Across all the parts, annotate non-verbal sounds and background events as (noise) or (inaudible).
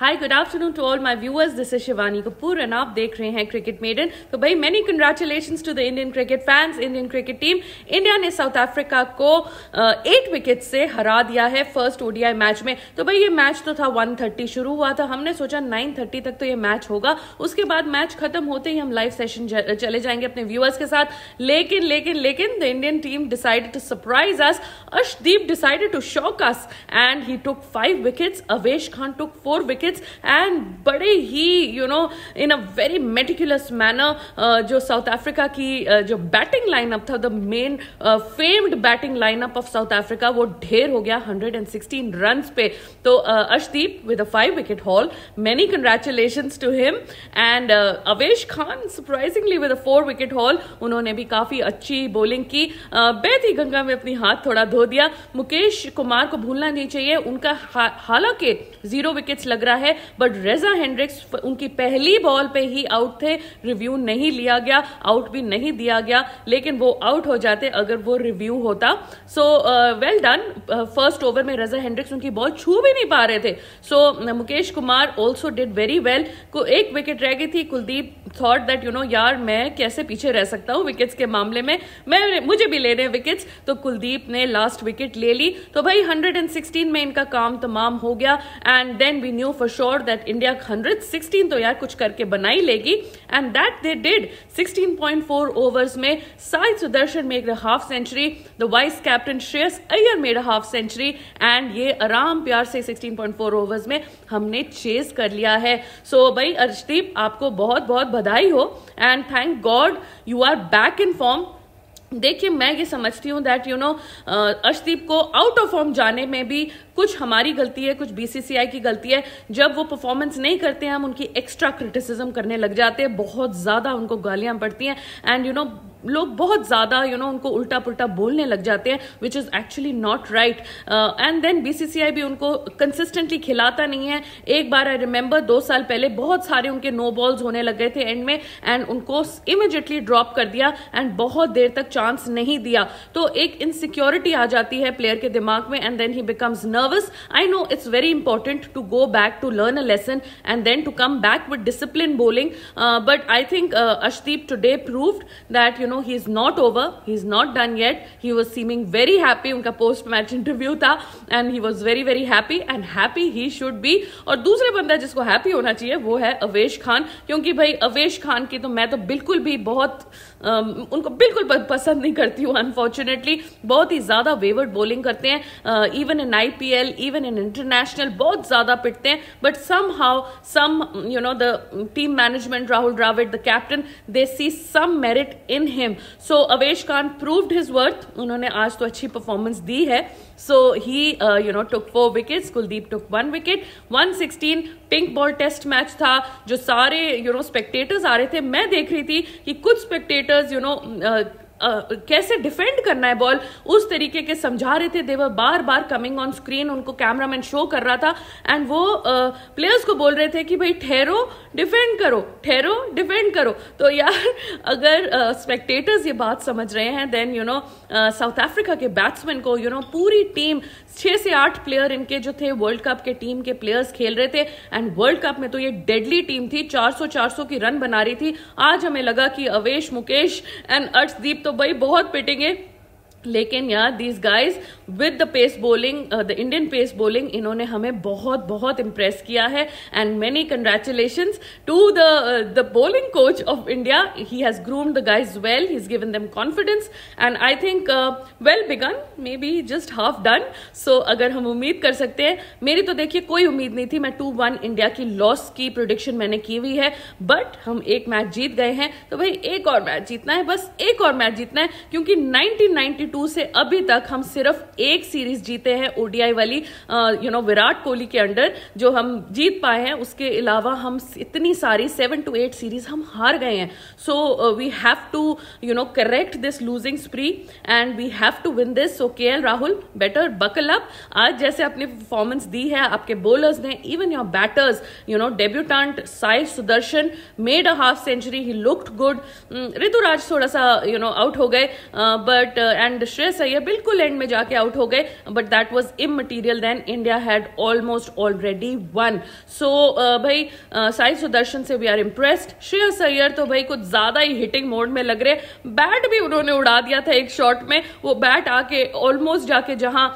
Hi good afternoon to all my viewers this is Shivani Kapoor and आप देख रहे हैं क्रिकेट मेडन तो भाई many congratulation to the Indian cricket fans Indian cricket team India ने South Africa को eight wicket से हरा दिया है फर्स्ट ओडीआई मैच में तो भाई ये मैच तो था 130 शुरू हुआ था हमने सोचा नाइन तक तो ये मैच होगा उसके बाद मैच खत्म होते ही हम लाइव सेशन चले जाएंगे अपने व्यूअर्स के साथ लेकिन लेकिन लेकिन the Indian team decided to surprise us Arshdeep decided to shock us and he took five wickets Avesh Khan took four wicket packets and बड़े ही you know in a very meticulous manner जो साउथ अफ्रीका की uh, जो batting lineup था the main famed batting lineup of South Africa वो ढेर हो गया हंड्रेड एंड 116 रन पे तो Arshdeep with five wicket haul many congratulation to him and Avesh Khan surprisingly with four wicket haul उन्होंने भी काफी अच्छी बोलिंग की बेत ही गंगा में अपनी हाथ थोड़ा धो दिया मुकेश कुमार को भूलना नहीं चाहिए उनका हालांकि जीरो विकेट्स लग रहा है बट रेजा हेंड्रिक्स उनकी पहली बॉल पे ही आउट थे रिव्यू नहीं लिया गया आउट भी नहीं दिया गया लेकिन वो आउट हो जाते अगर वो रिव्यू होता so well done first over में रेजा हेंड्रिक्स उनकी बॉल छू भी नहीं पा रहे थे so so, Mukesh Kumar also did very well को एक विकेट रह गई थी Kuldeep thought that you know यार मैं कैसे पीछे रह सकता हूँ विकेट्स के मामले में मैं मुझे भी लेने विकेट्स तो कुलदीप ने लास्ट विकेट ले ली तो भाई 116 में इनका काम तमाम हो गया and then we knew for sure that India 116 तो यार कुछ करके बनाई लेगी and that they did 16.4 overs में Sai Sudharsan made half century the vice captain Shreyas Iyer made half century and ये आराम प्यार से 16.4 ओवर्स में हमने चेज कर लिया है सो so, भाई अर्शदीप आपको बहुत बहुत बधाई बधाई हो and thank God you are back in form देखिए मैं ये समझती हूँ दैट यू नो अर्शदीप को आउट ऑफ फॉर्म जाने में भी कुछ हमारी गलती है कुछ बीसीसीआई की गलती है जब वो परफॉर्मेंस नहीं करते हैं हम उनकी एक्स्ट्रा क्रिटिसिज्म करने लग जाते हैं बहुत ज़्यादा उनको गालियाँ पड़ती हैं एंड यू नो लोग बहुत ज़्यादा यू नो उनको उल्टा पुल्टा बोलने लग जाते हैं which is actually not right and then BCCI भी उनको कंसिस्टेंटली खिलाता नहीं है एक बार आई रिमेंबर दो साल पहले बहुत सारे उनके नो बॉल्स होने लग गए थे एंड में एंड उनको इमिजिएटली ड्रॉप कर दिया एंड बहुत देर तक चांस नहीं दिया तो एक इनसिक्योरिटी आ जाती है प्लेयर के दिमाग में and then he becomes nervous I know it's very important to go back to learn a lesson and then to come back with discipline bowling but I think Arshdeep today prove that you you know he is not over he is not done yet he was seeming very happy उनका post match interview था and he was very very happy and happy he should be और दूसरे बंदा जिसको happy होना चाहिए वो है अवेश खान क्योंकि भाई अवेश खान की तो मैं तो बिल्कुल भी बहुत उनको बिल्कुल पसंद नहीं करती हूँ अनफॉर्चुनेटली बहुत ही ज़्यादा वेवर्ड बॉलिंग करते हैं even in I P L even in international बहुत ज़्यादा पिटते हैं but somehow some you know the team management Rahul Dravid the captain they see some merit in him so Avesh Khan proved his worth उन्होंने आज तो अच्छी परफॉर्मेंस दी है so he you know took four wicket Kuldeep took one wicket one sixteen pink ball test match था जो सारे you know spectators आ रहे थे मैं देख रही थी कि कुछ spectator Because you know, uh, कैसे डिफेंड करना है बॉल उस तरीके के समझा रहे थे देवर बार बार कमिंग ऑन स्क्रीन उनको कैमरामैन शो कर रहा था एंड वो प्लेयर्स को बोल रहे थे कि भाई ठहरो डिफेंड करो ठहरो डिफेंड करो तो यार (laughs) अगर स्पेक्टेटर्स ये बात समझ रहे हैं then you know South Africa के बैट्समैन को यू नो पूरी टीम छः से आठ प्लेयर इनके जो थे वर्ल्ड कप के टीम के प्लेयर्स खेल रहे थे एंड वर्ल्ड कप में तो ये डेडली टीम थी 400 400 की रन बना रही थी आज हमें लगा कि अवेश मुकेश एंड अर्शदीप तो भाई बहुत पिटेंगे लेकिन यार these guys with the pace bowling the Indian pace bowling इन्होंने हमें बहुत बहुत इम्प्रेस किया है and many congratulation to the the bowling coach of India he has groom the guys well he is given them confidence and I think well begun may be just half done so अगर हम उम्मीद कर सकते हैं मेरी तो देखिए कोई उम्मीद नहीं थी मैं टू वन इंडिया की लॉस की प्रोडिक्शन मैंने की हुई है बट हम एक मैच जीत गए हैं तो भाई एक और मैच जीतना है बस एक और मैच जीतना है क्योंकि नाइनटीन नाइनटी 2022 से अभी तक हम सिर्फ एक सीरीज जीते हैं ओडीआई वाली यू नो विराट कोहली के अंडर जो हम जीत पाए हैं उसके अलावा हम इतनी सारी सेवन टू एट सीरीज हम हार गए हैं so we have to you know correct this losing spree and we have to win this so के राहुल बेटर बकल अप आज जैसे आपने परफॉर्मेंस दी है आपके बोलर्स ने even your batters you know debutant Sai Sudharsan made a half century he looked good Rituraj थोड़ा सा यू नो आउट हो गए बट एंड श्रेयस अय्यर बिल्कुल एंड में जाके आउट हो गए but that was immaterial then India had almost already won so भाई साई सुदर्शन से we are impressed Shreyas Iyer तो भाई कुछ ज्यादा ही हिटिंग मोड में लग रहे बैट भी उन्होंने उड़ा दिया था एक शॉट में वो बैट आके ऑलमोस्ट जाके जहां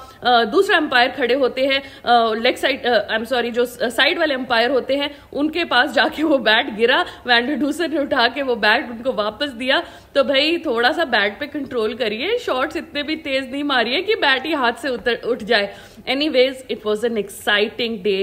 दूसरा अंपायर खड़े होते हैं leg side I am sorry जो साइड वाले अंपायर होते हैं उनके पास जाके वो बैट गिरा वैंडर ने उठा के वो बैट उनको वापस दिया तो भाई थोड़ा सा बैट पे कंट्रोल करिए शॉर्ट शॉट्स इतने भी तेज नहीं मारी है कि बैट ही हाथ से उतर उठ जाए any ways it was an exciting day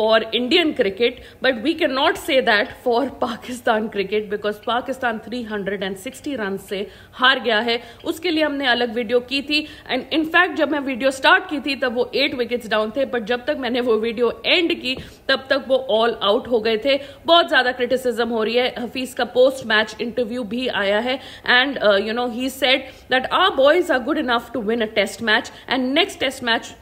for for Indian cricket, but we cannot say that for Pakistan (laughs) cricket because Pakistan 360 run से हार गया है उसके लिए हमने अलग वीडियो की थी एंड इनफैक्ट जब मैं वीडियो स्टार्ट की थी तब वो एट विकेट्स डाउन थे बट जब तक मैंने वो वीडियो एंड की तब तक वो ऑल आउट हो गए थे बहुत ज़्यादा क्रिटिसिज्म हो रही है हफीज़ का पोस्ट मैच इंटरव्यू भी आया है and you know he said that uh boys are good enough to win a test match and next test match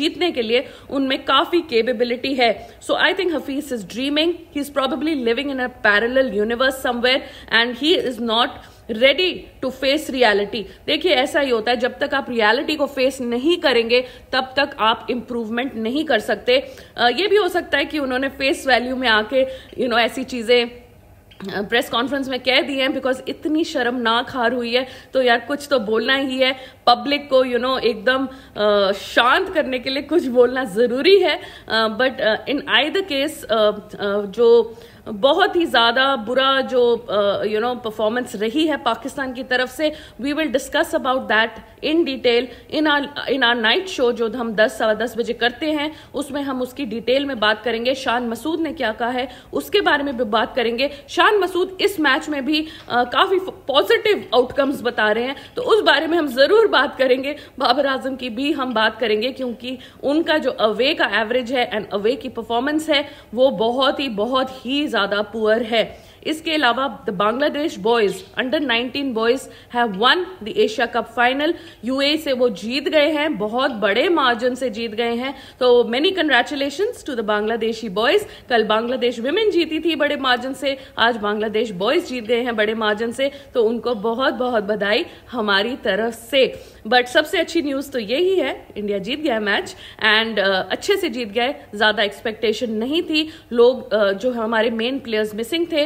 जीतने के लिए उनमें काफ़ी केपेबिलिटी है so I think Hafeez is dreaming he is probably living in a parallel universe somewhere and he is not ready to face reality देखिए ऐसा ही होता है जब तक आप रियालिटी को फेस नहीं करेंगे तब तक आप इम्प्रूवमेंट नहीं कर सकते uh, ये भी हो सकता है कि उन्होंने फेस वैल्यू में आके यू you नो know, ऐसी चीजें प्रेस कॉन्फ्रेंस में कह दिए हैं बिकॉज इतनी शर्मनाक हार हुई है तो यार कुछ तो बोलना ही है पब्लिक को यू you नो know, एकदम शांत करने के लिए कुछ बोलना ज़रूरी है but in either case जो बहुत ही ज़्यादा बुरा जो यू नो परफॉर्मेंस रही है पाकिस्तान की तरफ से we will discuss about that in detail in our in our night show जो हम दस सवा दस बजे करते हैं उसमें हम उसकी डिटेल में बात करेंगे शान मसूद ने क्या कहा है उसके बारे में भी बात करेंगे शान मसूद इस मैच में भी काफ़ी पॉजिटिव आउटकम्स बता रहे हैं तो उस बारे में हम ज़रूर बात करेंगे बाबर आजम की भी हम बात करेंगे क्योंकि उनका जो अवे का एवरेज है एंड अवे की परफॉर्मेंस है वो बहुत ही बहुत ही ज़्यादा पुअर है इसके अलावा the Bangladesh boys under 19 boys have won the Asia cup final UAE से वो जीत गए हैं बहुत बड़े मार्जिन से जीत गए हैं तो many congratulation to the Bangladeshi boys कल बांग्लादेश विमेन जीती थी बड़े मार्जिन से आज बांग्लादेश बॉयज जीत गए हैं बड़े मार्जिन से तो उनको बहुत बहुत बधाई हमारी तरफ से बट सबसे अच्छी न्यूज़ तो यही है इंडिया जीत गया मैच एंड uh, अच्छे से जीत गए ज़्यादा एक्सपेक्टेशन नहीं थी लोग uh, जो हमारे मेन प्लेयर्स मिसिंग थे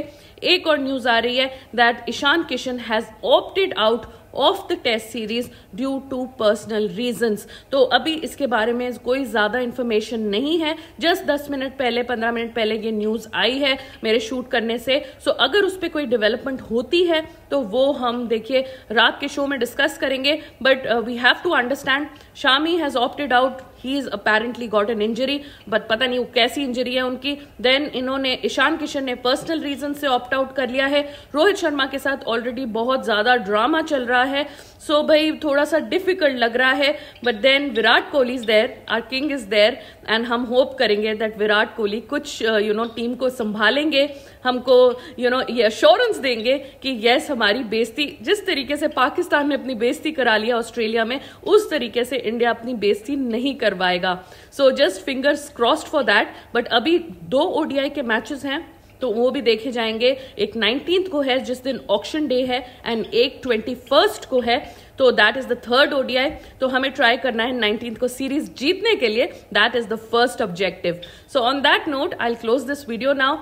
एक और न्यूज़ आ रही है that Ishan Kishan has opted out of the test series due to personal reason तो अभी इसके बारे में कोई ज़्यादा इन्फॉर्मेशन नहीं है जस्ट दस मिनट पहले पंद्रह मिनट पहले ये न्यूज़ आई है मेरे शूट करने से सो so, अगर उस पर कोई डेवलपमेंट होती है तो वो हम देखिए रात के शो में डिस्कस करेंगे but we have to understand Shami has opted out he is apparently got an injury but पता नहीं वो कैसी इंजरी है उनकी देन इन्होंने ईशान किशन ने पर्सनल रीजन से ऑप्ट आउट कर लिया है रोहित शर्मा के साथ ऑलरेडी बहुत ज्यादा ड्रामा चल रहा है सो so भाई थोड़ा सा डिफिकल्ट लग रहा है but then Virat Kohli is there our king is there and हम होप करेंगे दैट विराट कोहली कुछ यू नो टीम को संभालेंगे हमको यू नो ये अश्योरेंस देंगे कि येस हमारी बेजती जिस तरीके से पाकिस्तान ने अपनी बेजती करा लिया ऑस्ट्रेलिया में उस तरीके से इंडिया अपनी बेजती नहीं करवाएगा so just fingers crossed for that but अभी दो ओडीआई के मैचेस हैं तो वो भी देखे जाएंगे एक नाइनटीन को है जिस दिन ऑक्शन डे है एंड एक ट्वेंटी फर्स्ट को है तो that is the third ODI तो हमें ट्राई करना है नाइनटीन को सीरीज जीतने के लिए that is the first objective so on that note I close this video now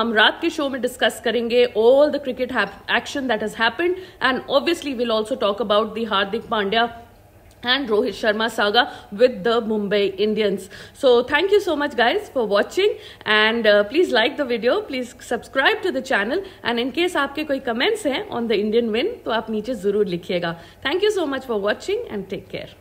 हम रात के शो में डिस्कस करेंगे all the cricket action that has happened and obviously will also talk about the Hardik Pandya and Rohit Sharma saga with the Mumbai Indians. So thank you so much guys for watching and uh, please like the video, please subscribe to the channel and in case aapke koi comments hain on the Indian win to aap niche zarur likhiyega Thank you so much for watching and take care.